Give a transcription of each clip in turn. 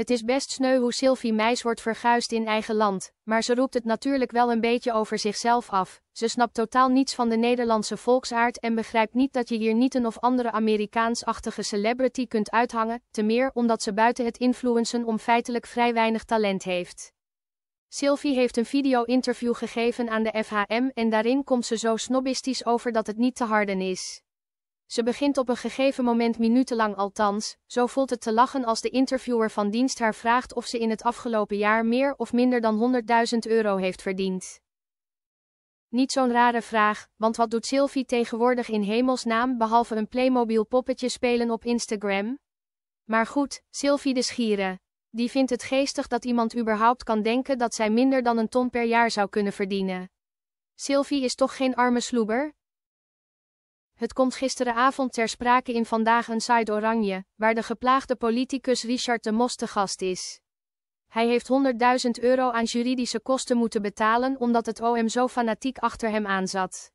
Het is best sneu hoe Sylvie Meis wordt verguisd in eigen land, maar ze roept het natuurlijk wel een beetje over zichzelf af. Ze snapt totaal niets van de Nederlandse volksaard en begrijpt niet dat je hier niet een of andere Amerikaans-achtige celebrity kunt uithangen, te meer omdat ze buiten het influencen om feitelijk vrij weinig talent heeft. Sylvie heeft een video-interview gegeven aan de FHM en daarin komt ze zo snobistisch over dat het niet te harden is. Ze begint op een gegeven moment minutenlang althans, zo voelt het te lachen als de interviewer van dienst haar vraagt of ze in het afgelopen jaar meer of minder dan 100.000 euro heeft verdiend. Niet zo'n rare vraag, want wat doet Sylvie tegenwoordig in hemelsnaam behalve een Playmobil poppetje spelen op Instagram? Maar goed, Sylvie de Schiere. Die vindt het geestig dat iemand überhaupt kan denken dat zij minder dan een ton per jaar zou kunnen verdienen. Sylvie is toch geen arme sloeber, het komt gisteravond ter sprake in Vandaag een Side Oranje, waar de geplaagde politicus Richard de Mos te gast is. Hij heeft 100.000 euro aan juridische kosten moeten betalen omdat het OM zo fanatiek achter hem aanzat.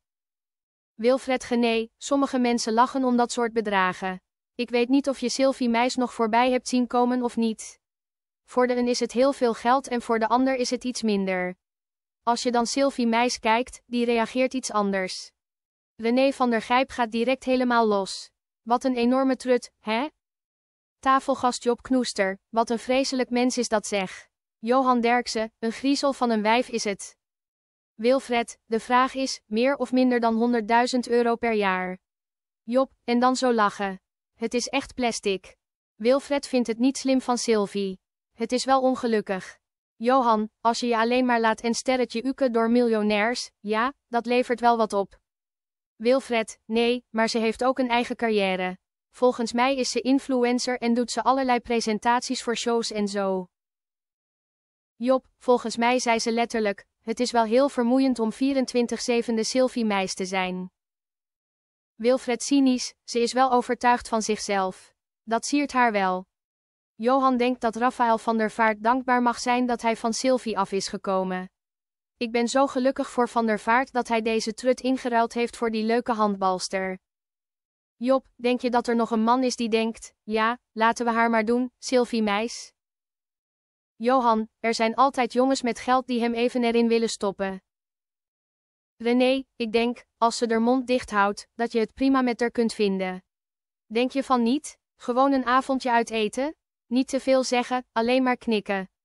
Wilfred Gené, sommige mensen lachen om dat soort bedragen. Ik weet niet of je Sylvie Meis nog voorbij hebt zien komen of niet. Voor de een is het heel veel geld en voor de ander is het iets minder. Als je dan Sylvie Meis kijkt, die reageert iets anders. René van der Gijp gaat direct helemaal los. Wat een enorme trut, hè? Tafelgast Job Knoester, wat een vreselijk mens is dat zeg. Johan Derksen, een griezel van een wijf is het. Wilfred, de vraag is, meer of minder dan 100.000 euro per jaar. Job, en dan zo lachen. Het is echt plastic. Wilfred vindt het niet slim van Sylvie. Het is wel ongelukkig. Johan, als je je alleen maar laat en sterretje uken door miljonairs, ja, dat levert wel wat op. Wilfred, nee, maar ze heeft ook een eigen carrière. Volgens mij is ze influencer en doet ze allerlei presentaties voor shows en zo. Job, volgens mij zei ze letterlijk, het is wel heel vermoeiend om 24-7 de Sylvie Meis te zijn. Wilfred cynisch, ze is wel overtuigd van zichzelf. Dat siert haar wel. Johan denkt dat Rafael van der Vaart dankbaar mag zijn dat hij van Sylvie af is gekomen. Ik ben zo gelukkig voor Van der Vaart dat hij deze trut ingeruild heeft voor die leuke handbalster. Job, denk je dat er nog een man is die denkt, ja, laten we haar maar doen, Sylvie Meis? Johan, er zijn altijd jongens met geld die hem even erin willen stoppen. René, ik denk, als ze er mond dicht houdt, dat je het prima met haar kunt vinden. Denk je van niet? Gewoon een avondje uit eten? Niet te veel zeggen, alleen maar knikken.